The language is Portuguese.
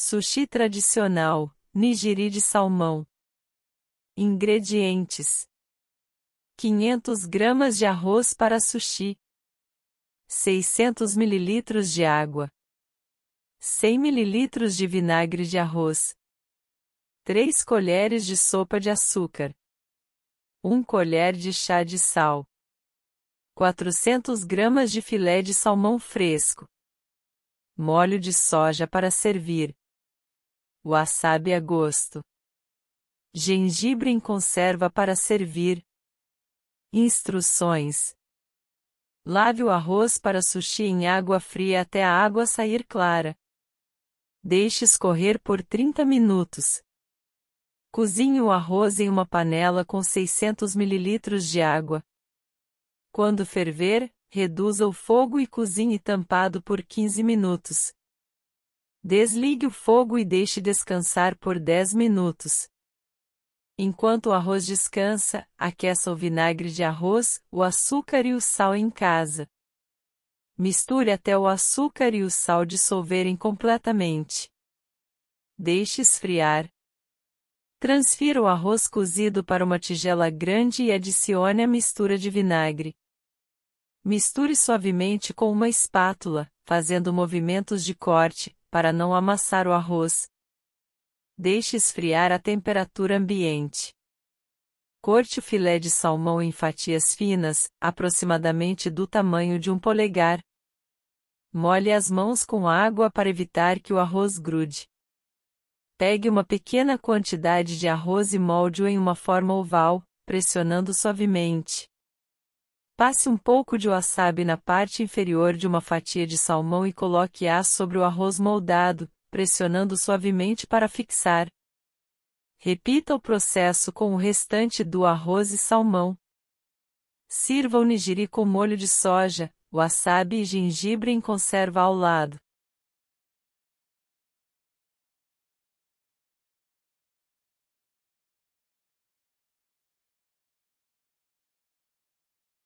Sushi tradicional, nigiri de salmão. Ingredientes: 500 gramas de arroz para sushi, 600 ml de água, 100 ml de vinagre de arroz, 3 colheres de sopa de açúcar, 1 colher de chá de sal, 400 gramas de filé de salmão fresco, molho de soja para servir. Wasabi a é gosto. Gengibre em conserva para servir. Instruções: Lave o arroz para sushi em água fria até a água sair clara. Deixe escorrer por 30 minutos. Cozinhe o arroz em uma panela com 600 ml de água. Quando ferver, reduza o fogo e cozinhe tampado por 15 minutos. Desligue o fogo e deixe descansar por 10 minutos. Enquanto o arroz descansa, aqueça o vinagre de arroz, o açúcar e o sal em casa. Misture até o açúcar e o sal dissolverem completamente. Deixe esfriar. Transfira o arroz cozido para uma tigela grande e adicione a mistura de vinagre. Misture suavemente com uma espátula, fazendo movimentos de corte, para não amassar o arroz. Deixe esfriar a temperatura ambiente. Corte o filé de salmão em fatias finas, aproximadamente do tamanho de um polegar. Molhe as mãos com água para evitar que o arroz grude. Pegue uma pequena quantidade de arroz e molde-o em uma forma oval, pressionando suavemente. Passe um pouco de wasabi na parte inferior de uma fatia de salmão e coloque-a sobre o arroz moldado, pressionando suavemente para fixar. Repita o processo com o restante do arroz e salmão. Sirva o nigiri com molho de soja, wasabi e gengibre em conserva ao lado.